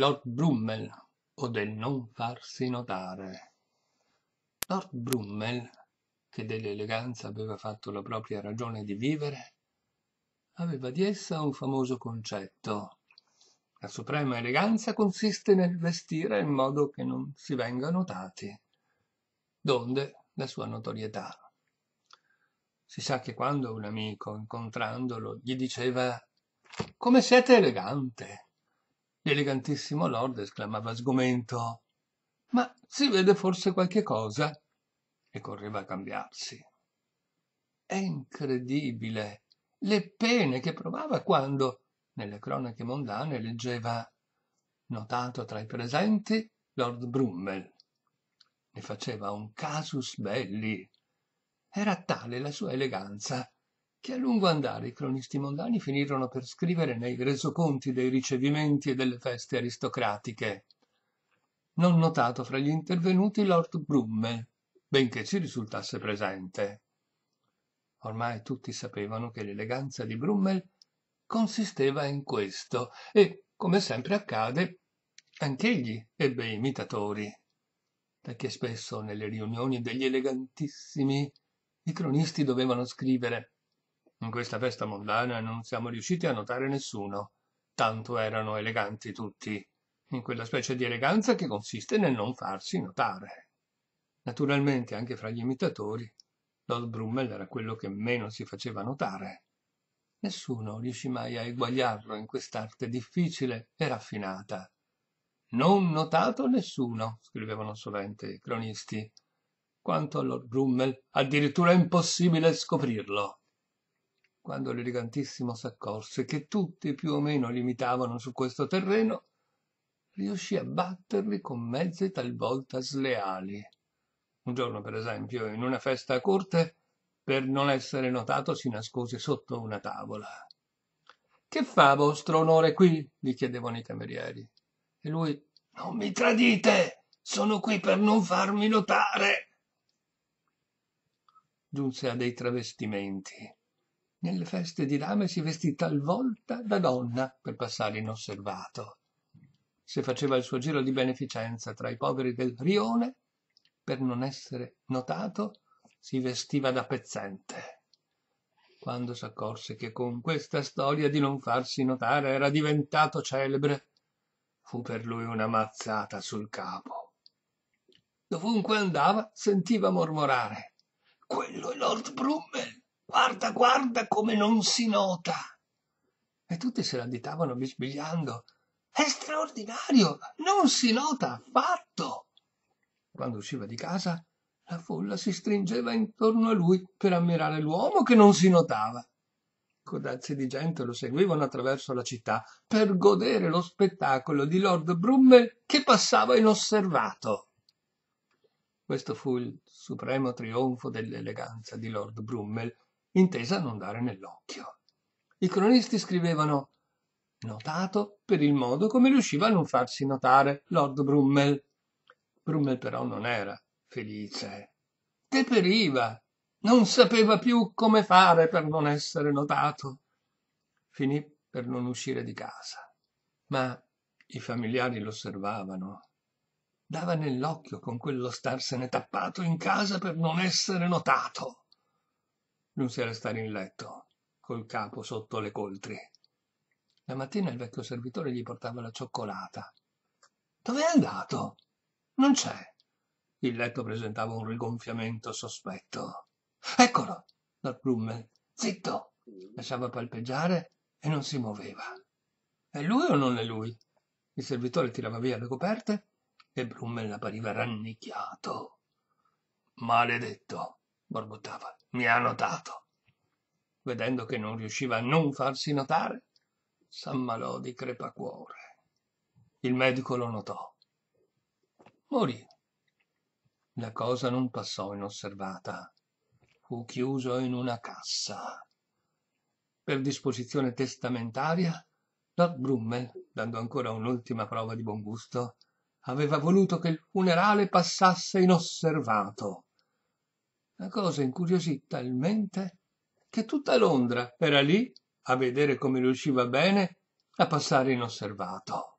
Lord Brummel o del non farsi notare. Lord Brummel, che dell'eleganza aveva fatto la propria ragione di vivere, aveva di essa un famoso concetto. La suprema eleganza consiste nel vestire in modo che non si venga notati, donde la sua notorietà. Si sa che quando un amico, incontrandolo, gli diceva «Come siete elegante!» l'elegantissimo lord esclamava sgomento ma si vede forse qualche cosa e correva a cambiarsi è incredibile le pene che provava quando nelle cronache mondane leggeva notato tra i presenti lord brummel ne faceva un casus belli era tale la sua eleganza che a lungo andare i cronisti mondani finirono per scrivere nei resoconti dei ricevimenti e delle feste aristocratiche. Non notato fra gli intervenuti Lord Brummel, benché ci risultasse presente. Ormai tutti sapevano che l'eleganza di Brummel consisteva in questo e, come sempre accade, anch'egli ebbe imitatori, perché spesso nelle riunioni degli elegantissimi i cronisti dovevano scrivere in questa festa mondana non siamo riusciti a notare nessuno, tanto erano eleganti tutti, in quella specie di eleganza che consiste nel non farsi notare. Naturalmente anche fra gli imitatori, Lord Brummel era quello che meno si faceva notare. Nessuno riuscì mai a eguagliarlo in quest'arte difficile e raffinata. Non notato nessuno, scrivevano sovente i cronisti. Quanto a Lord Brummel, addirittura è impossibile scoprirlo quando l'elegantissimo s'accorse che tutti più o meno limitavano su questo terreno, riuscì a batterli con mezzi talvolta sleali. Un giorno, per esempio, in una festa a corte, per non essere notato si nascose sotto una tavola. Che fa vostro onore qui? gli chiedevano i camerieri. E lui, non mi tradite! Sono qui per non farmi notare! Giunse a dei travestimenti nelle feste di rame si vestì talvolta da donna per passare inosservato. Se faceva il suo giro di beneficenza tra i poveri del rione, per non essere notato, si vestiva da pezzente. Quando s'accorse che con questa storia di non farsi notare era diventato celebre, fu per lui una mazzata sul capo. Dovunque andava sentiva mormorare: Quello è Lord Brummel! guarda, guarda come non si nota. E tutti se l'additavano bisbigliando. È straordinario, non si nota affatto. Quando usciva di casa, la folla si stringeva intorno a lui per ammirare l'uomo che non si notava. Codazzi di gente lo seguivano attraverso la città per godere lo spettacolo di Lord Brummel che passava inosservato. Questo fu il supremo trionfo dell'eleganza di Lord Brummel, intesa a non dare nell'occhio. I cronisti scrivevano notato per il modo come riusciva a non farsi notare Lord Brummel. Brummel però non era felice. Deperiva, non sapeva più come fare per non essere notato. Finì per non uscire di casa, ma i familiari lo osservavano. Dava nell'occhio con quello starsene tappato in casa per non essere notato non si era stare in letto, col capo sotto le coltri. La mattina il vecchio servitore gli portava la cioccolata. Dove è andato? Non c'è. Il letto presentava un rigonfiamento sospetto. Eccolo! Dal Brummel. Zitto! Lasciava palpeggiare e non si muoveva. È lui o non è lui? Il servitore tirava via le coperte e Brummel appariva rannicchiato. Maledetto, borbottava mi ha notato. Vedendo che non riusciva a non farsi notare, s'ammalò di crepacuore. Il medico lo notò. Morì. La cosa non passò inosservata. Fu chiuso in una cassa. Per disposizione testamentaria, Lord Brummel, dando ancora un'ultima prova di buon gusto, aveva voluto che il funerale passasse inosservato la cosa incuriosì talmente che tutta Londra era lì a vedere come riusciva bene a passare inosservato.